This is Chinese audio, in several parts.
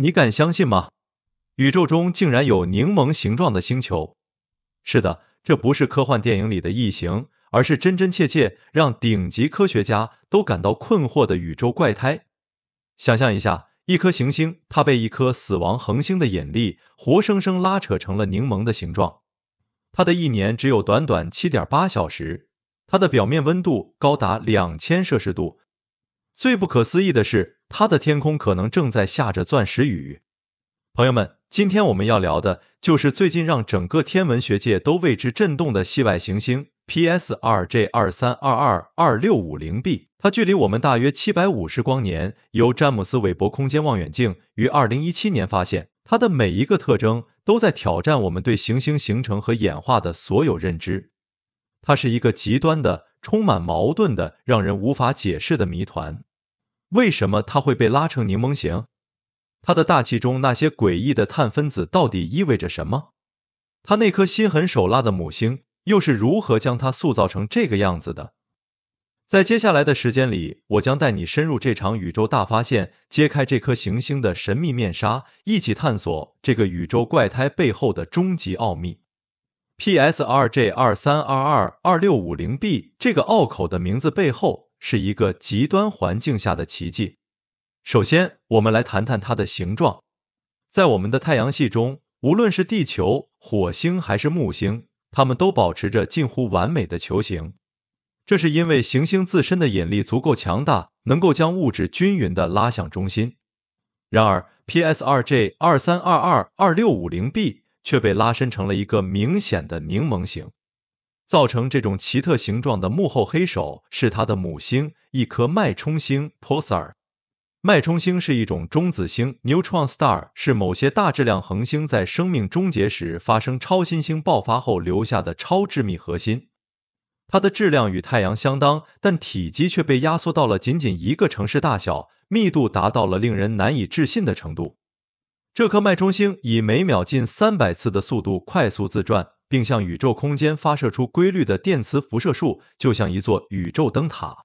你敢相信吗？宇宙中竟然有柠檬形状的星球！是的，这不是科幻电影里的异形，而是真真切切让顶级科学家都感到困惑的宇宙怪胎。想象一下，一颗行星，它被一颗死亡恒星的引力活生生拉扯成了柠檬的形状。它的一年只有短短七点八小时，它的表面温度高达两千摄氏度。最不可思议的是，它的天空可能正在下着钻石雨。朋友们，今天我们要聊的就是最近让整个天文学界都为之震动的系外行星 PSR J 二三二二二六五零 B。它距离我们大约七百五十光年，由詹姆斯韦伯空间望远镜于二零一七年发现。它的每一个特征都在挑战我们对行星形成和演化的所有认知。它是一个极端的、充满矛盾的、让人无法解释的谜团。为什么它会被拉成柠檬形？它的大气中那些诡异的碳分子到底意味着什么？它那颗心狠手辣的母星又是如何将它塑造成这个样子的？在接下来的时间里，我将带你深入这场宇宙大发现，揭开这颗行星的神秘面纱，一起探索这个宇宙怪胎背后的终极奥秘。PSR J 二三二二二六五零 B 这个拗口的名字背后。是一个极端环境下的奇迹。首先，我们来谈谈它的形状。在我们的太阳系中，无论是地球、火星还是木星，它们都保持着近乎完美的球形，这是因为行星自身的引力足够强大，能够将物质均匀地拉向中心。然而，PSR J 二三二二二六五零 B 却被拉伸成了一个明显的柠檬形。造成这种奇特形状的幕后黑手是它的母星——一颗脉冲星 （pulsar）。脉冲星是一种中子星 （neutron star），是某些大质量恒星在生命终结时发生超新星爆发后留下的超致密核心。它的质量与太阳相当，但体积却被压缩到了仅仅一个城市大小，密度达到了令人难以置信的程度。这颗脉冲星以每秒近三百次的速度快速自转。并向宇宙空间发射出规律的电磁辐射束，就像一座宇宙灯塔。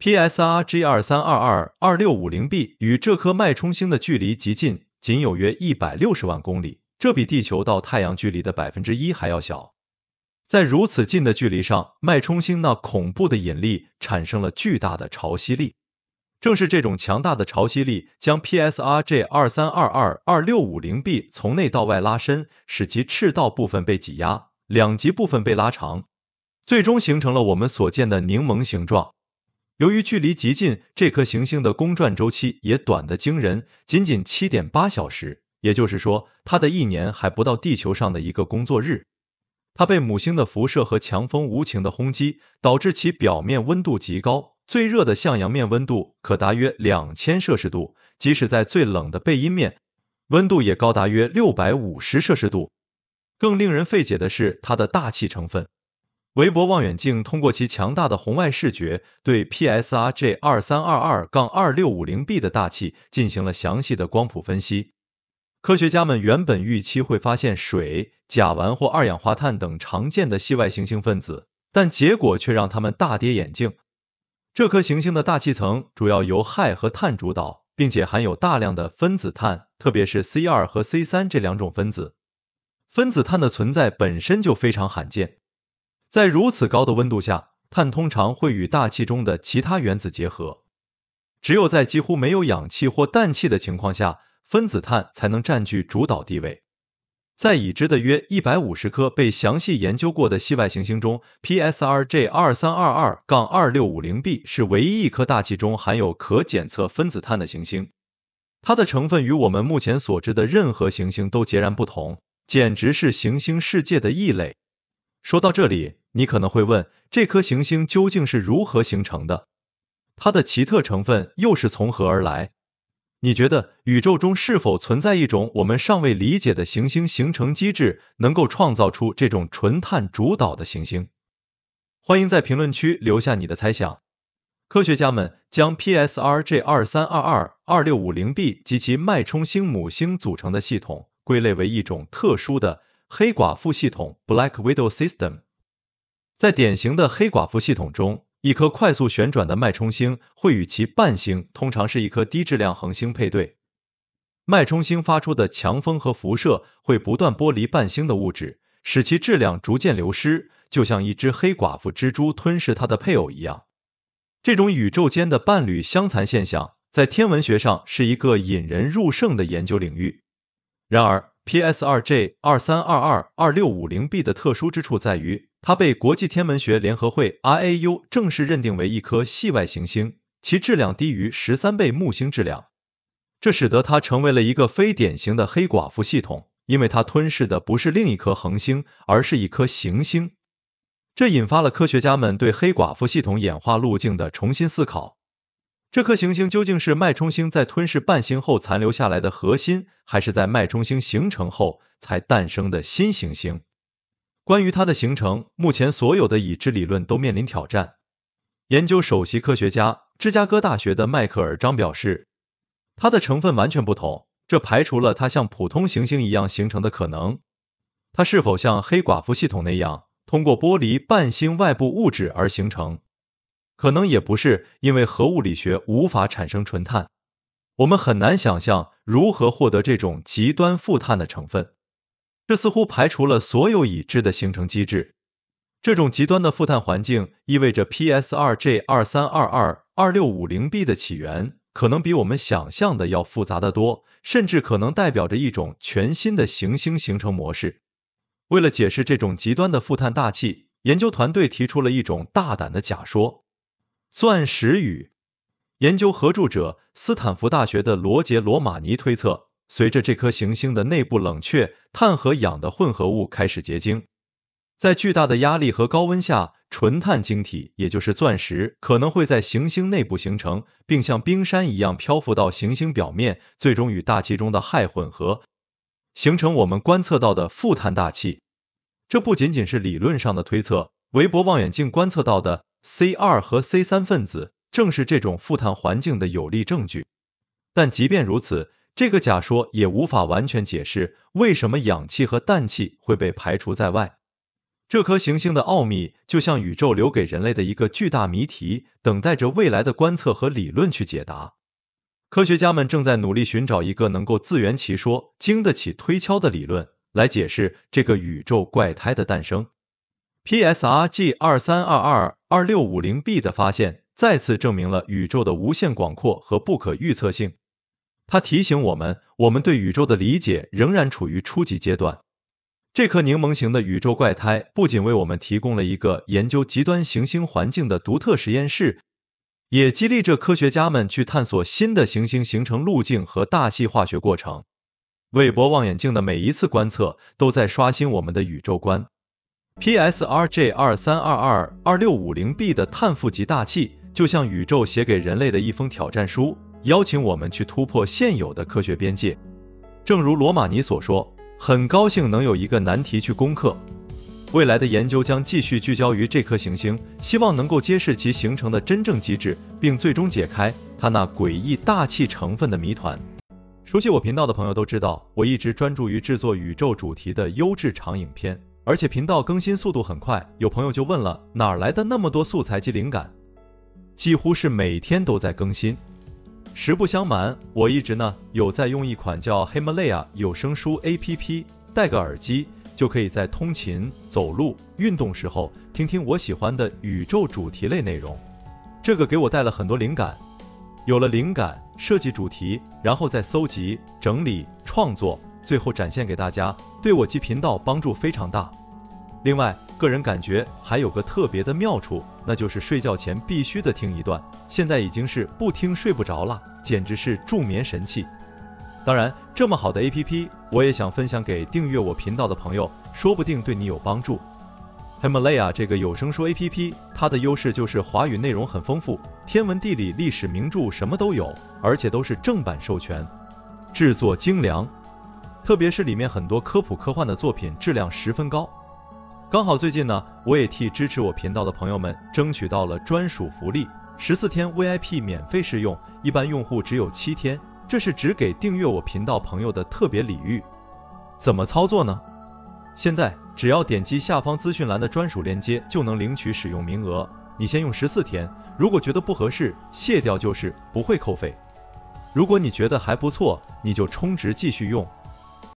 PSR G 2 3 2 2 2 6 5 0 b 与这颗脉冲星的距离极近，仅有约一百六十万公里，这比地球到太阳距离的百分之一还要小。在如此近的距离上，脉冲星那恐怖的引力产生了巨大的潮汐力。正是这种强大的潮汐力，将 P S R J 二三二二二六五零 B 从内到外拉伸，使其赤道部分被挤压，两极部分被拉长，最终形成了我们所见的柠檬形状。由于距离极近，这颗行星的公转周期也短得惊人，仅仅七点八小时，也就是说，它的一年还不到地球上的一个工作日。它被母星的辐射和强风无情的轰击，导致其表面温度极高。最热的向阳面温度可达约两千摄氏度，即使在最冷的背阴面，温度也高达约六百五十摄氏度。更令人费解的是，它的大气成分。韦伯望远镜通过其强大的红外视觉，对 PSR J 二三二二二六五零 B 的大气进行了详细的光谱分析。科学家们原本预期会发现水、甲烷或二氧化碳等常见的系外行星分子，但结果却让他们大跌眼镜。这颗行星的大气层主要由氦和碳主导，并且含有大量的分子碳，特别是 C 二和 C 三这两种分子。分子碳的存在本身就非常罕见，在如此高的温度下，碳通常会与大气中的其他原子结合。只有在几乎没有氧气或氮气的情况下，分子碳才能占据主导地位。在已知的约一百五十颗被详细研究过的系外行星中，PSR J 二三二二二六五零 b 是唯一一颗大气中含有可检测分子碳的行星。它的成分与我们目前所知的任何行星都截然不同，简直是行星世界的异类。说到这里，你可能会问，这颗行星究竟是如何形成的？它的奇特成分又是从何而来？你觉得宇宙中是否存在一种我们尚未理解的行星形成机制，能够创造出这种纯碳主导的行星？欢迎在评论区留下你的猜想。科学家们将 P S R J 二三二二二六五零 B 及其脉冲星母星组成的系统归类为一种特殊的黑寡妇系统 （Black Widow System）。在典型的黑寡妇系统中，一颗快速旋转的脉冲星会与其伴星，通常是一颗低质量恒星配对。脉冲星发出的强风和辐射会不断剥离伴星的物质，使其质量逐渐流失，就像一只黑寡妇蜘蛛吞噬它的配偶一样。这种宇宙间的伴侣相残现象，在天文学上是一个引人入胜的研究领域。然而，p s 2 J 二三二二二六五零 B 的特殊之处在于，它被国际天文学联合会 IAU 正式认定为一颗系外行星，其质量低于十三倍木星质量。这使得它成为了一个非典型的黑寡妇系统，因为它吞噬的不是另一颗恒星，而是一颗行星。这引发了科学家们对黑寡妇系统演化路径的重新思考。这颗行星究竟是脉冲星在吞噬伴星后残留下来的核心，还是在脉冲星形成后才诞生的新行星？关于它的形成，目前所有的已知理论都面临挑战。研究首席科学家、芝加哥大学的迈克尔·张表示：“它的成分完全不同，这排除了它像普通行星一样形成的可能。它是否像黑寡妇系统那样，通过剥离伴星外部物质而形成？”可能也不是因为核物理学无法产生纯碳，我们很难想象如何获得这种极端富碳的成分。这似乎排除了所有已知的形成机制。这种极端的富碳环境意味着 p s 2 J 二三二二二六五零 B 的起源可能比我们想象的要复杂得多，甚至可能代表着一种全新的行星形成模式。为了解释这种极端的富碳大气，研究团队提出了一种大胆的假说。钻石雨研究合著者斯坦福大学的罗杰·罗马尼推测，随着这颗行星的内部冷却，碳和氧的混合物开始结晶。在巨大的压力和高温下，纯碳晶体，也就是钻石，可能会在行星内部形成，并像冰山一样漂浮到行星表面，最终与大气中的氦混合，形成我们观测到的富碳大气。这不仅仅是理论上的推测，韦伯望远镜观测到的。C 二和 C 三分子正是这种富碳环境的有力证据，但即便如此，这个假说也无法完全解释为什么氧气和氮气会被排除在外。这颗行星的奥秘就像宇宙留给人类的一个巨大谜题，等待着未来的观测和理论去解答。科学家们正在努力寻找一个能够自圆其说、经得起推敲的理论，来解释这个宇宙怪胎的诞生。PSRG 二三二二二六五零 B 的发现再次证明了宇宙的无限广阔和不可预测性。它提醒我们，我们对宇宙的理解仍然处于初级阶段。这颗柠檬形的宇宙怪胎不仅为我们提供了一个研究极端行星环境的独特实验室，也激励着科学家们去探索新的行星形成路径和大气化学过程。韦伯望远镜的每一次观测都在刷新我们的宇宙观。PSR J 二三二二二六五零 B 的碳负极大气，就像宇宙写给人类的一封挑战书，邀请我们去突破现有的科学边界。正如罗马尼所说，很高兴能有一个难题去攻克。未来的研究将继续聚焦于这颗行星，希望能够揭示其形成的真正机制，并最终解开它那诡异大气成分的谜团。熟悉我频道的朋友都知道，我一直专注于制作宇宙主题的优质长影片。而且频道更新速度很快，有朋友就问了，哪来的那么多素材及灵感？几乎是每天都在更新。实不相瞒，我一直呢有在用一款叫 Himalaya 有声书 A P P，带个耳机就可以在通勤、走路、运动时候听听我喜欢的宇宙主题类内容。这个给我带了很多灵感，有了灵感设计主题，然后再搜集、整理、创作。最后展现给大家，对我及频道帮助非常大。另外，个人感觉还有个特别的妙处，那就是睡觉前必须的听一段，现在已经是不听睡不着了，简直是助眠神器。当然，这么好的 APP，我也想分享给订阅我频道的朋友，说不定对你有帮助。Himalaya 这个有声书 APP，它的优势就是华语内容很丰富，天文地理、历史名著什么都有，而且都是正版授权，制作精良。特别是里面很多科普科幻的作品质量十分高，刚好最近呢，我也替支持我频道的朋友们争取到了专属福利，十四天 VIP 免费试用，一般用户只有七天，这是只给订阅我频道朋友的特别礼遇。怎么操作呢？现在只要点击下方资讯栏的专属链接就能领取使用名额，你先用十四天，如果觉得不合适卸掉就是不会扣费。如果你觉得还不错，你就充值继续用。